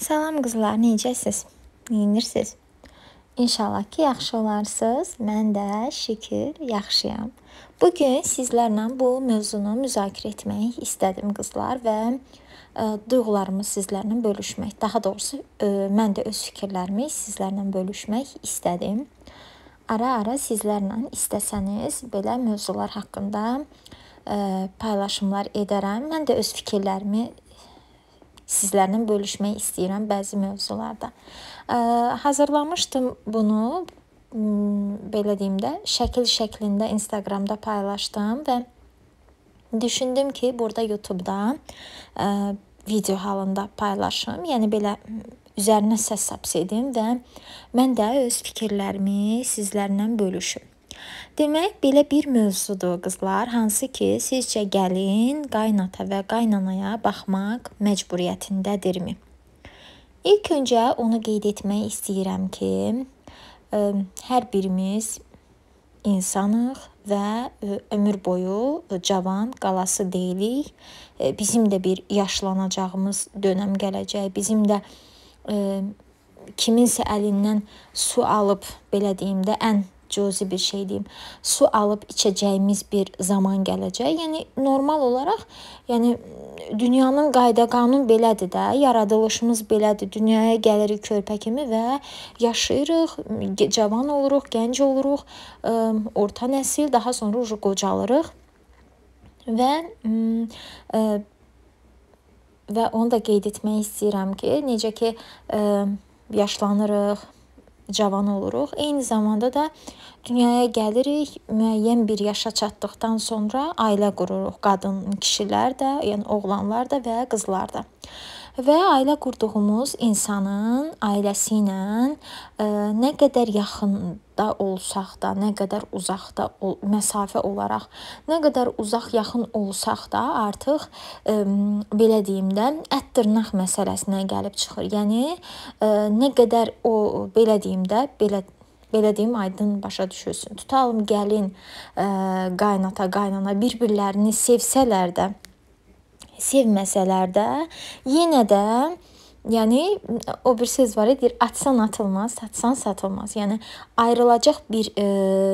Salam qızlar, necəsiz? Neyinirsiniz? İnşallah ki, yaxşı olarsınız. Mən də şükür yaxşıyam. Bu gün sizlərlə bu mövzunu müzakirə etmək istədim qızlar və ə, e, duyğularımı sizlərlə bölüşmək, daha doğrusu ə, e, mən də öz fikirlərimi sizlərlə bölüşmək istədim. Ara-ara sizlərlə istəsəniz belə mövzular haqqında ə, e, paylaşımlar edərəm. Mən də öz fikirlərimi sizlərlə bölüşmək istəyirəm bəzi mövzularda. Ə, hazırlamışdım bunu belə deyim də şəkil şəklində Instagramda paylaşdım və düşündüm ki, burada YouTube-da ə, video halında paylaşım. Yəni belə üzərinə səs səbs edim və mən də öz fikirlərimi sizlərlə bölüşüm. Demək, belə bir mövzudur qızlar, hansı ki, sizcə gəlin qaynata və qaynanaya baxmaq məcburiyyətindədirmi? İlk öncə onu qeyd etmək istəyirəm ki, ə, hər birimiz insanıq və ömür boyu cavan qalası deyilik. Bizim də bir yaşlanacağımız dönəm gələcək. Bizim də ə, kiminsə əlindən su alıb belə deyim də ən cüzi bir şey deyim. Su alıb içəcəyimiz bir zaman gələcək. Yəni normal olaraq, yəni dünyanın qayda-qanun belədir də, yaradılışımız belədir. Dünyaya gəlirik körpə kimi və yaşayırıq, cavan oluruq, gənc oluruq, orta nəsil, daha sonra qocalırıq və ə, və onu da qeyd etmək istəyirəm ki, necə ki ə, yaşlanırıq, cavan oluruq. Eyni zamanda da dünyaya gəlirik, müəyyən bir yaşa çatdıqdan sonra ailə qururuq. Qadın, kişilər də, yəni oğlanlar da və qızlar da. Və ailə qurduğumuz insanın ailəsi ilə ə, e, nə qədər yaxın uzaqda olsaq da, nə qədər uzaqda ol, məsafə olaraq, nə qədər uzaq yaxın olsaq da, artıq ə, belə deyim də, ət dırnaq məsələsinə gəlib çıxır. Yəni ə, nə qədər o belə deyim də, belə belə deyim aydın başa düşülsün. Tutalım gəlin ə, qaynata, qaynana bir-birlərini sevsələr də, sevməsələr də yenə də Yəni o bir söz var, deyir, açsan atılmaz, satsan satılmaz. Yəni ayrılacaq bir e,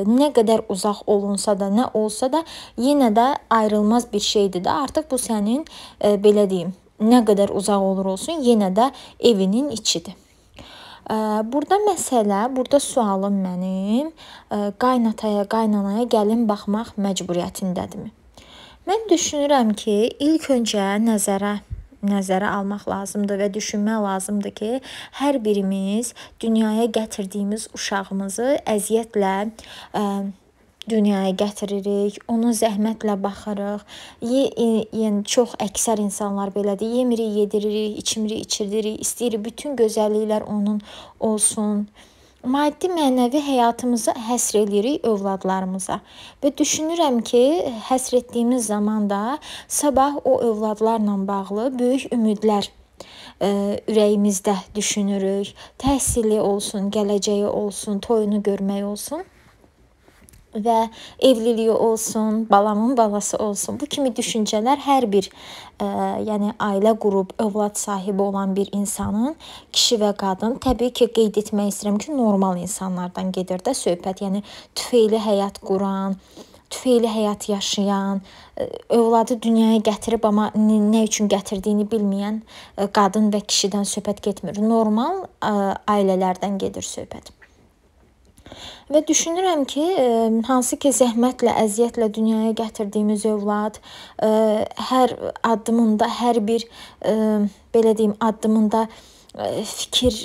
nə qədər uzaq olunsa da, nə olsa da, yenə də ayrılmaz bir şeydir də. Artıq bu sənin e, belə deyim, nə qədər uzaq olur olsun, yenə də evinin içidir. E, burada məsələ, burada sualım mənim, e, qaynataya, qaynanaya gəlin baxmaq məcburiyyətindədirmi? Mən düşünürəm ki, ilk öncə nəzərə nəzərə almaq lazımdır və düşünmək lazımdır ki, hər birimiz dünyaya gətirdiyimiz uşağımızı əziyyətlə ə, dünyaya gətiririk, onu zəhmətlə baxırıq. E, yəni çox əksər insanlar belədir. Yemirik, yediririk, içmirik, içirdirik, istəyirik bütün gözəlliklər onun olsun maddi mənəvi həyatımızı həsr eləyirik övladlarımıza və düşünürəm ki, həsr etdiyimiz zaman da sabah o övladlarla bağlı böyük ümidlər ə, e, ürəyimizdə düşünürük. Təhsili olsun, gələcəyi olsun, toyunu görmək olsun və evliliyi olsun, balamın balası olsun. Bu kimi düşüncələr hər bir, ə, e, yəni ailə qurub, övlad sahibi olan bir insanın, kişi və qadın təbii ki, qeyd etmək istəyirəm ki, normal insanlardan gedir də söhbət. Yəni tüfeyli həyat quran, tüfeyli həyat yaşayan, e, övladı dünyaya gətirib amma nə üçün gətirdiyini bilməyən e, qadın və kişidən söhbət getmir. Normal ə, ailələrdən gedir söhbət. Və düşünürəm ki, e, hansı ki, zəhmətlə, əziyyətlə dünyaya gətirdiyimiz övlad e, hər addımında, hər bir e, belə deyim, addımında fikir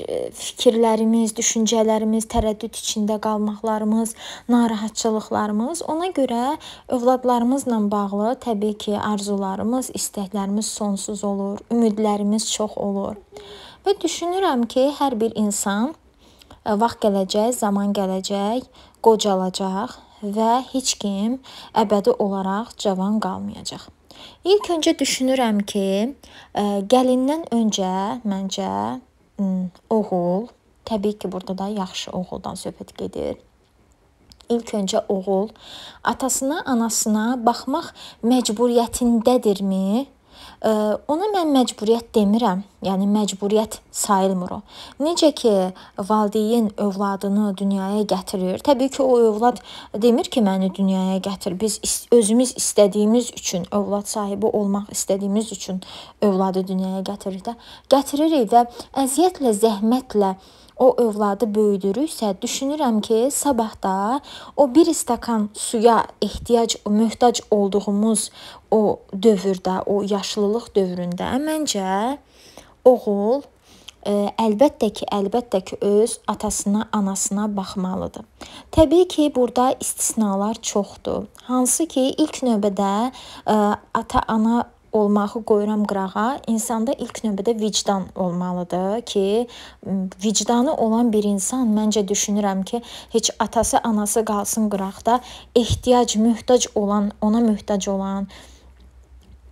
fikirlərimiz, düşüncələrimiz, tərəddüd içində qalmaqlarımız, narahatçılıqlarımız, ona görə övladlarımızla bağlı təbii ki, arzularımız, istəklərimiz sonsuz olur, ümidlərimiz çox olur. Və düşünürəm ki, hər bir insan vaxt gələcək, zaman gələcək, qocalacaq və heç kim əbədi olaraq cavan qalmayacaq. İlk öncə düşünürəm ki, gəlindən öncə məncə oğul, təbii ki, burada da yaxşı oğuldan söhbət gedir. İlk öncə oğul atasına, anasına baxmaq məcburiyyətindədirmi? Ona mən məcburiyyət demirəm. Yəni məcburiyyət sayılmır o. Necə ki valideyn övladını dünyaya gətirir. Təbii ki, o övlad demir ki, məni dünyaya gətir. Biz özümüz istədiyimiz üçün, övlad sahibi olmaq istədiyimiz üçün övladı dünyaya gətiririk də. Gətiririk və əziyyətlə, zəhmətlə, o övladı böyüdürüksə, düşünürəm ki, sabah da o bir stakan suya ehtiyac, möhtac olduğumuz o dövrdə, o yaşlılıq dövründə məncə oğul ə, e, əlbəttə ki, əlbəttə ki öz atasına, anasına baxmalıdır. Təbii ki, burada istisnalar çoxdur. Hansı ki, ilk növbədə ə, e, ata, ana olmağı qoyuram qırağa. İnsanda ilk növbədə vicdan olmalıdır ki, vicdanı olan bir insan məncə düşünürəm ki, heç atası, anası qalsın qıraqda ehtiyac, möhtac olan, ona möhtac olan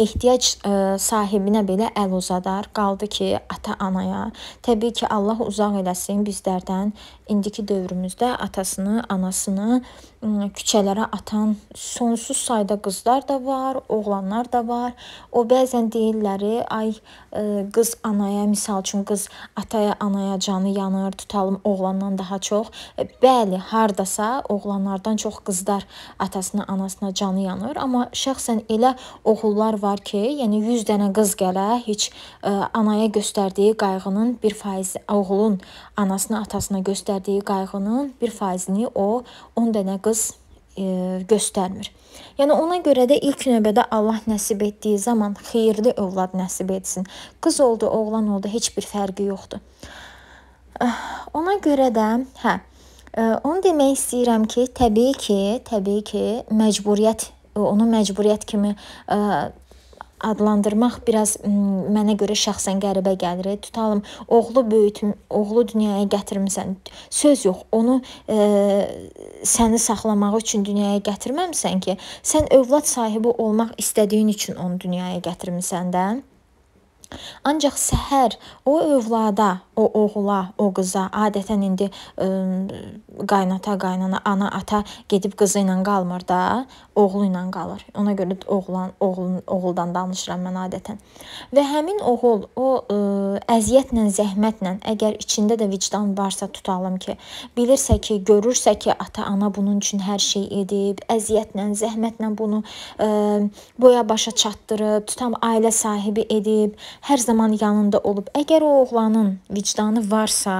ehtiyac e, sahibinə belə əl uzadar, qaldı ki, ata-anaya. Təbii ki, Allah uzaq eləsin bizlərdən indiki dövrümüzdə atasını, anasını küçələrə atan sonsuz sayda qızlar da var, oğlanlar da var. O bəzən deyirləri, ay e, qız anaya, misal üçün qız ataya, anaya canı yanır, tutalım oğlandan daha çox. E, bəli, hardasa oğlanlardan çox qızlar atasına, anasına canı yanır, amma şəxsən elə oğullar var olar ki, yəni 100 dənə qız gələ, heç ə, e, anaya göstərdiyi qayğının 1% oğulun anasına, atasına göstərdiyi qayğının 1%-ni o 10 dənə qız ə, e, göstərmir. Yəni ona görə də ilk növbədə Allah nəsib etdiyi zaman xeyirli övlad nəsib etsin. Qız oldu, oğlan oldu, heç bir fərqi yoxdur. Eh, ona görə də, hə, e, onu demək istəyirəm ki, təbii ki, təbii ki, məcburiyyət onu məcburiyyət kimi ə, adlandırmaq biraz mənə görə şəxsən qəribə gəlir. E, tutalım, oğlu böyütüm, oğlu dünyaya gətirmisən. Söz yox, onu e, səni saxlamaq üçün dünyaya gətirməmisən ki, sən övlad sahibi olmaq istədiyin üçün onu dünyaya gətirmisən də. Ancaq səhər o övlada o oğula, o qıza, adətən indi ə, qaynata, qaynana, ana, ata gedib qızı ilə qalmır da, oğlu ilə qalır. Ona görə də oğlan, oğlun, oğuldan danışıram mən adətən. Və həmin oğul o ə, əziyyətlə, zəhmətlə, əgər içində də vicdan varsa tutalım ki, bilirsə ki, görürsə ki, ata-ana bunun üçün hər şey edib, əziyyətlə, zəhmətlə bunu ə, boya başa çatdırıb, tutam ailə sahibi edib, hər zaman yanında olub. Əgər o oğlanın vicdan vicdanı varsa,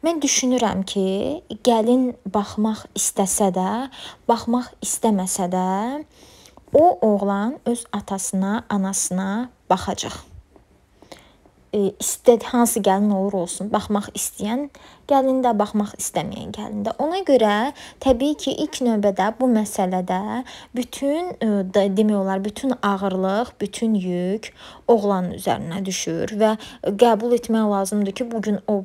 mən düşünürəm ki, gəlin baxmaq istəsə də, baxmaq istəməsə də, o oğlan öz atasına, anasına baxacaq. E, istəd hansı gəlin olur olsun, baxmaq istəyən gəlin də, baxmaq istəməyən gəlin də. Ona görə təbii ki, ilk növbədə bu məsələdə bütün e, demək olar bütün ağırlıq, bütün yük oğlanın üzərinə düşür və qəbul etmək lazımdır ki, bu gün o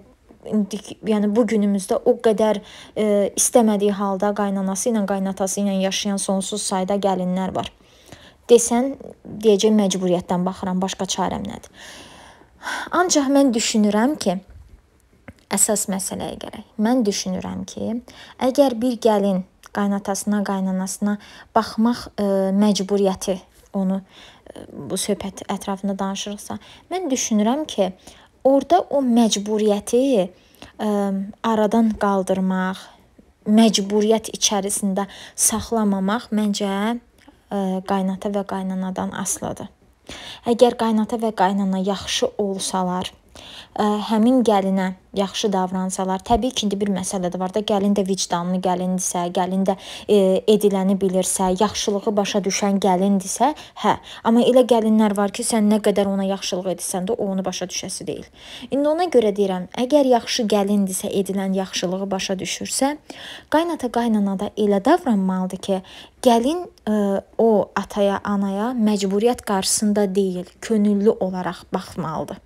indiki, yəni bu günümüzdə o qədər e, istəmədiyi halda qaynanası ilə, qaynatası ilə yaşayan sonsuz sayda gəlinlər var. Desən, deyəcək məcburiyyətdən baxıram, başqa çarəm nədir? Ancaq mən düşünürəm ki, əsas məsələyə gələk. Mən düşünürəm ki, əgər bir gəlin qaynatasına, qaynanasına baxmaq ə, e, məcburiyyəti onu ə, e, bu söhbət ətrafında danışırıqsa, mən düşünürəm ki, orada o məcburiyyəti ə, e, aradan qaldırmaq, məcburiyyət içərisində saxlamamaq məncə ə, qaynata və qaynanadan asılıdır. Əgər qaynata və qaynana yaxşı olsalar, həmin gəlinə yaxşı davransalar, təbii ki, indi bir məsələ də var da, gəlin də vicdanlı gəlindirsə, gəlin də e, ediləni bilirsə, yaxşılığı başa düşən gəlindirsə, hə, amma elə gəlinlər var ki, sən nə qədər ona yaxşılıq etsən də o onu başa düşəsi deyil. İndi ona görə deyirəm, əgər yaxşı gəlindirsə, edilən yaxşılığı başa düşürsə, qaynata qaynanada elə davranmalıdır ki, gəlin ə, e, o ataya, anaya məcburiyyət qarşısında deyil, könüllü olaraq baxmalıdır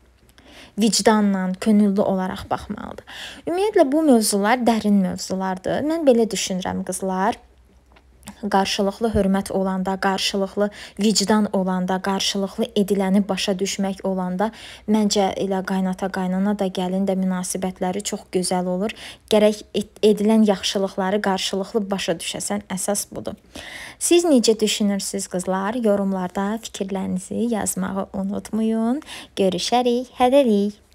vicdanla, könüllü olaraq baxmalıdır. Ümumiyyətlə bu mövzular dərin mövzulardır. Mən belə düşünürəm qızlar qarşılıqlı hörmət olanda, qarşılıqlı vicdan olanda, qarşılıqlı ediləni başa düşmək olanda məncə elə qaynata qaynana da gəlin də münasibətləri çox gözəl olur. Gərək edilən yaxşılıqları qarşılıqlı başa düşəsən, əsas budur. Siz necə düşünürsüz qızlar? Yorumlarda fikirlərinizi yazmağı unutmayın. Görüşərik, hələlik.